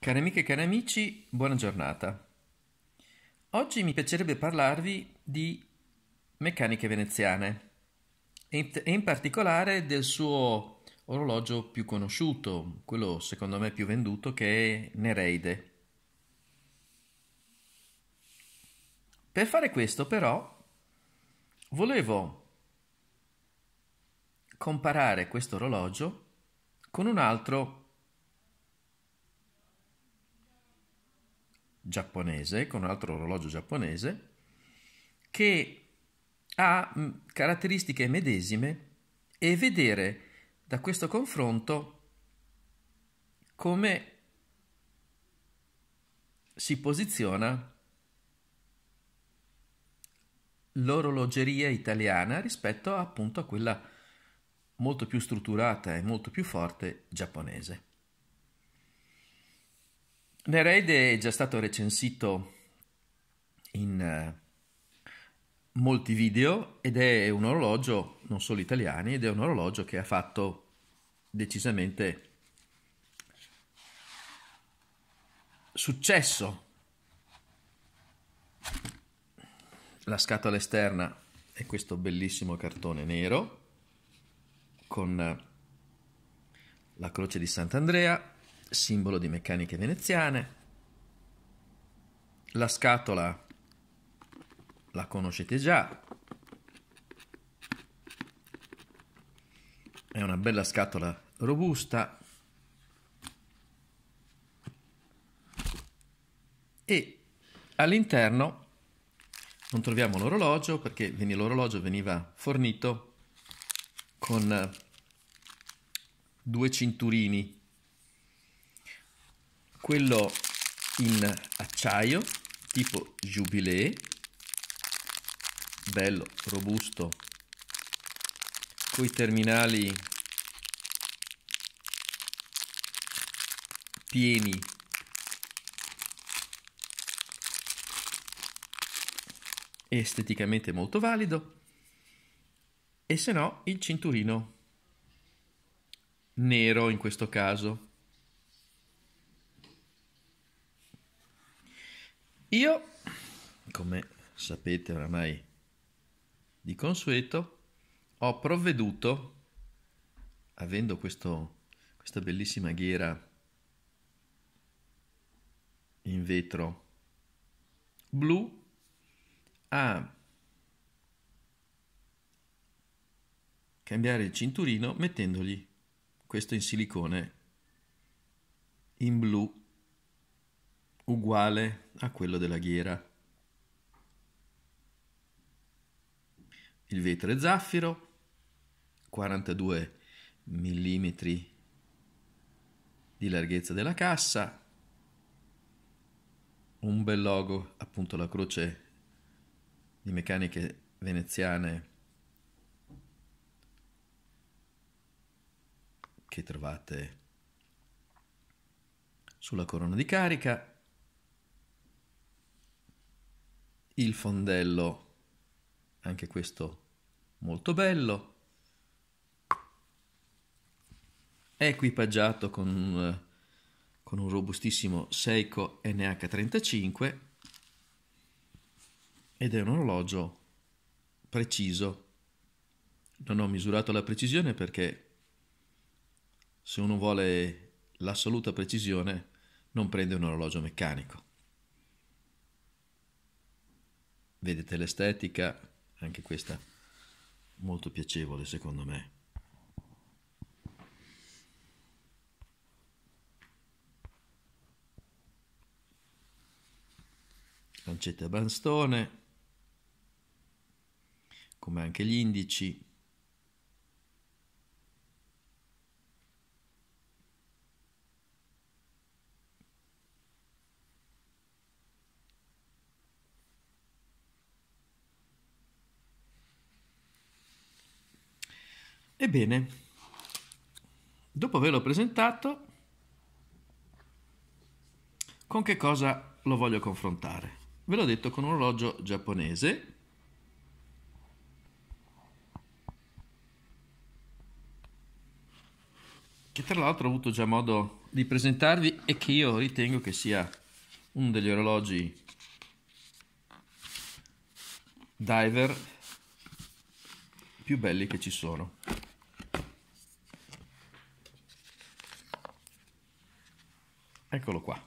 Cari amiche e cari amici, buona giornata. Oggi mi piacerebbe parlarvi di meccaniche veneziane e in particolare del suo orologio più conosciuto, quello secondo me più venduto che è Nereide. Per fare questo però volevo comparare questo orologio con un altro giapponese, con un altro orologio giapponese, che ha mm, caratteristiche medesime e vedere da questo confronto come si posiziona l'orologeria italiana rispetto appunto a quella molto più strutturata e molto più forte giapponese. Nereide è già stato recensito in eh, molti video ed è un orologio, non solo italiani, ed è un orologio che ha fatto decisamente successo. La scatola esterna è questo bellissimo cartone nero con la croce di Sant'Andrea, simbolo di meccaniche veneziane. La scatola la conoscete già, è una bella scatola robusta e all'interno non troviamo l'orologio perché l'orologio veniva fornito con due cinturini quello in acciaio tipo Jubilee, bello, robusto, con i terminali pieni esteticamente molto valido e se no il cinturino nero in questo caso Io, come sapete oramai di consueto, ho provveduto, avendo questo, questa bellissima ghiera in vetro blu, a cambiare il cinturino mettendogli questo in silicone in blu uguale a quello della ghiera. Il vetro è zaffiro, 42 mm di larghezza della cassa, un bel logo, appunto la croce di meccaniche veneziane che trovate sulla corona di carica il fondello, anche questo molto bello, equipaggiato con eh, con un robustissimo Seiko NH35 ed è un orologio preciso. Non ho misurato la precisione perché se uno vuole l'assoluta precisione non prende un orologio meccanico. Vedete l'estetica, anche questa molto piacevole secondo me. Lancette a bastone come anche gli indici. Ebbene, dopo averlo presentato, con che cosa lo voglio confrontare? Ve l'ho detto con un orologio giapponese. Che tra l'altro ho avuto già modo di presentarvi e che io ritengo che sia uno degli orologi diver più belli che ci sono. eccolo qua.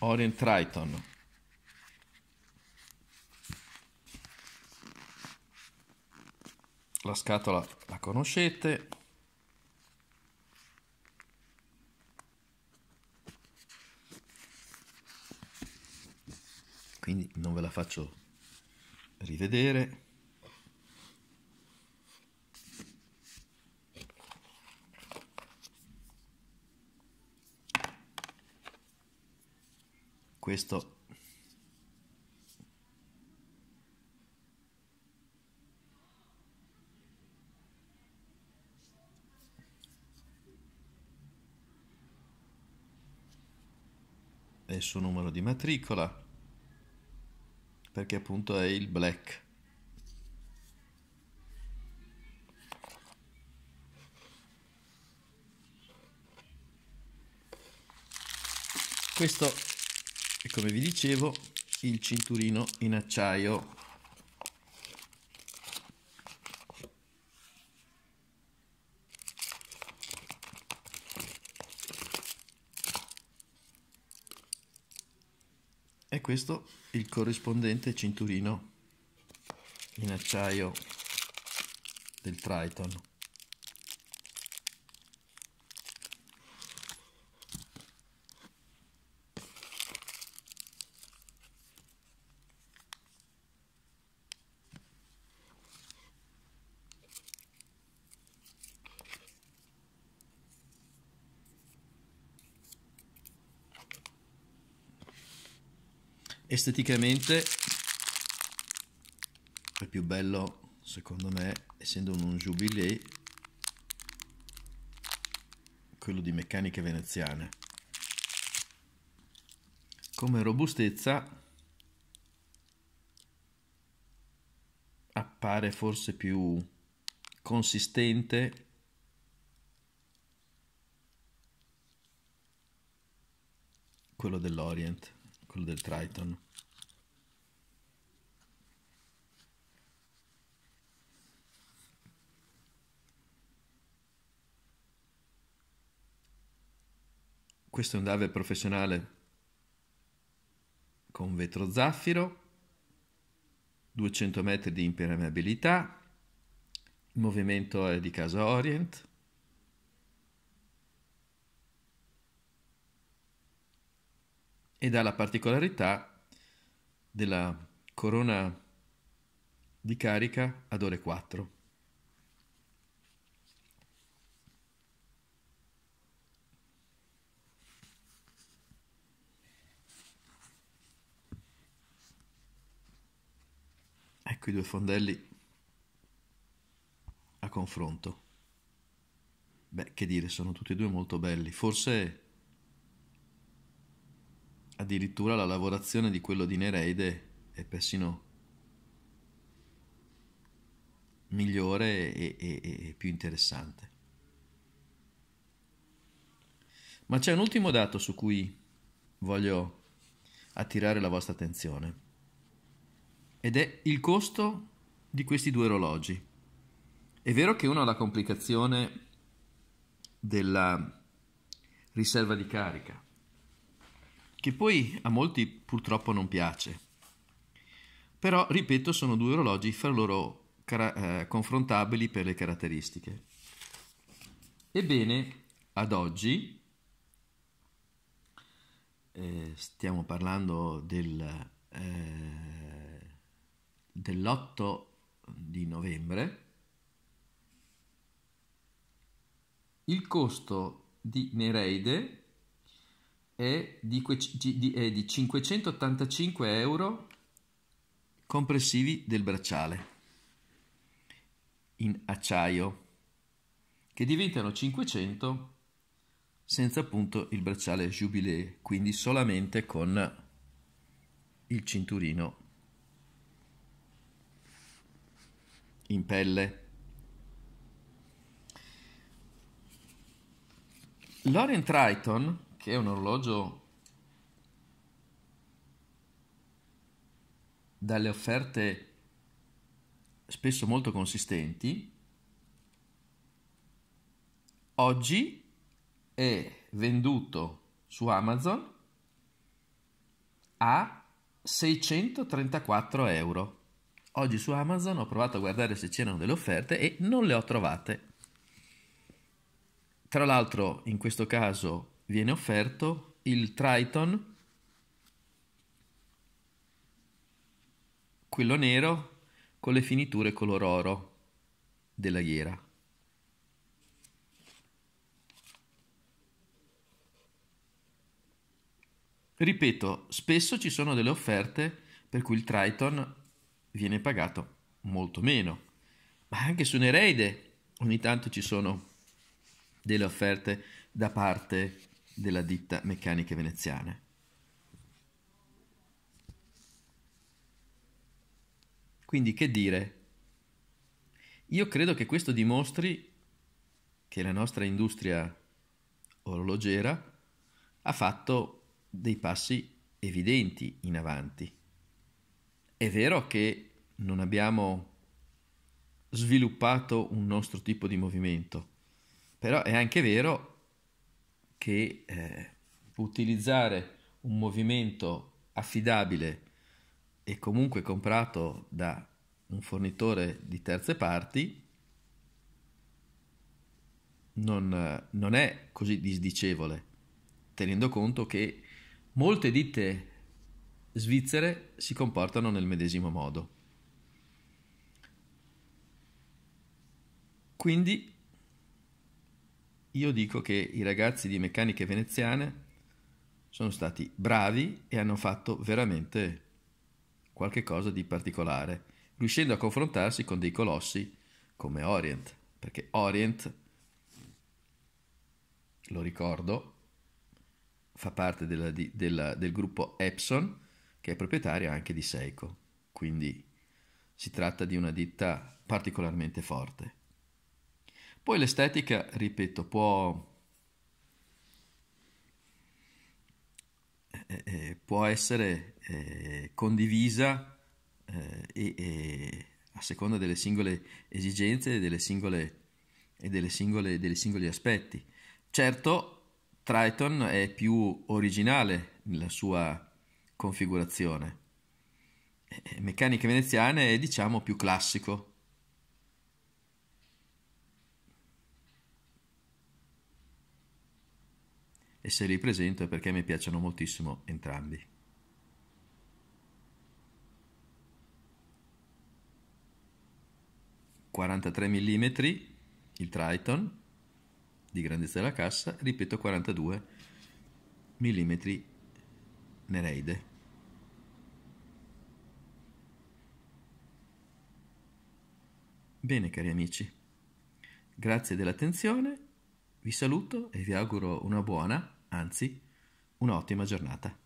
Orient Triton. La scatola la conoscete. Quindi non ve la faccio rivedere. questo è il suo numero di matricola perché appunto è il black questo e come vi dicevo il cinturino in acciaio e questo il corrispondente cinturino in acciaio del Triton esteticamente è più bello secondo me essendo un jubilee quello di meccaniche veneziane come robustezza appare forse più consistente quello dell'Orient quello del Triton. Questo è un diver professionale con vetro zaffiro, 200 metri di impermeabilità, il movimento è di casa Orient, ed ha la particolarità della corona di carica ad ore 4. Ecco i due fondelli a confronto. Beh, che dire, sono tutti e due molto belli. Forse Addirittura la lavorazione di quello di Nereide è persino migliore e, e, e più interessante. Ma c'è un ultimo dato su cui voglio attirare la vostra attenzione ed è il costo di questi due orologi. È vero che uno ha la complicazione della riserva di carica, che poi a molti purtroppo non piace. Però, ripeto, sono due orologi fra loro cara- eh, confrontabili per le caratteristiche. Ebbene, ad oggi, eh, stiamo parlando del, eh, dell'8 di novembre, il costo di Nereide è di, è di 585 euro compressivi del bracciale in acciaio che diventano 500 senza appunto il bracciale jubilee quindi solamente con il cinturino in pelle. Lauren Triton che è un orologio dalle offerte spesso molto consistenti, oggi è venduto su Amazon a 634 euro. Oggi su Amazon ho provato a guardare se c'erano delle offerte e non le ho trovate. Tra l'altro, in questo caso viene offerto il Triton, quello nero con le finiture color oro della ghiera. Ripeto, spesso ci sono delle offerte per cui il Triton viene pagato molto meno, ma anche su Nereide ogni tanto ci sono delle offerte da parte della ditta Meccaniche Veneziane. Quindi che dire? Io credo che questo dimostri che la nostra industria orologera ha fatto dei passi evidenti in avanti. È vero che non abbiamo sviluppato un nostro tipo di movimento, però è anche vero che eh, utilizzare un movimento affidabile e comunque comprato da un fornitore di terze parti non, non è così disdicevole, tenendo conto che molte ditte svizzere si comportano nel medesimo modo. Quindi io dico che i ragazzi di meccaniche veneziane sono stati bravi e hanno fatto veramente qualche cosa di particolare, riuscendo a confrontarsi con dei colossi come Orient, perché Orient, lo ricordo, fa parte della, della, del gruppo Epson, che è proprietario anche di Seiko, quindi si tratta di una ditta particolarmente forte. Poi l'estetica, ripeto, può, eh, eh, eh, può essere eh, condivisa eh, e, a seconda delle singole esigenze e delle singole, e delle singole, degli singoli aspetti. Certo, Triton è più originale nella sua configurazione. Eh, Meccaniche veneziane è diciamo più classico e se li presento è perché mi piacciono moltissimo entrambi. ...43 mm il Triton di grandezza della cassa, ripeto 42 mm Nereide. Bene cari amici, grazie dell'attenzione, vi saluto e vi auguro una buona anzi, un'ottima giornata.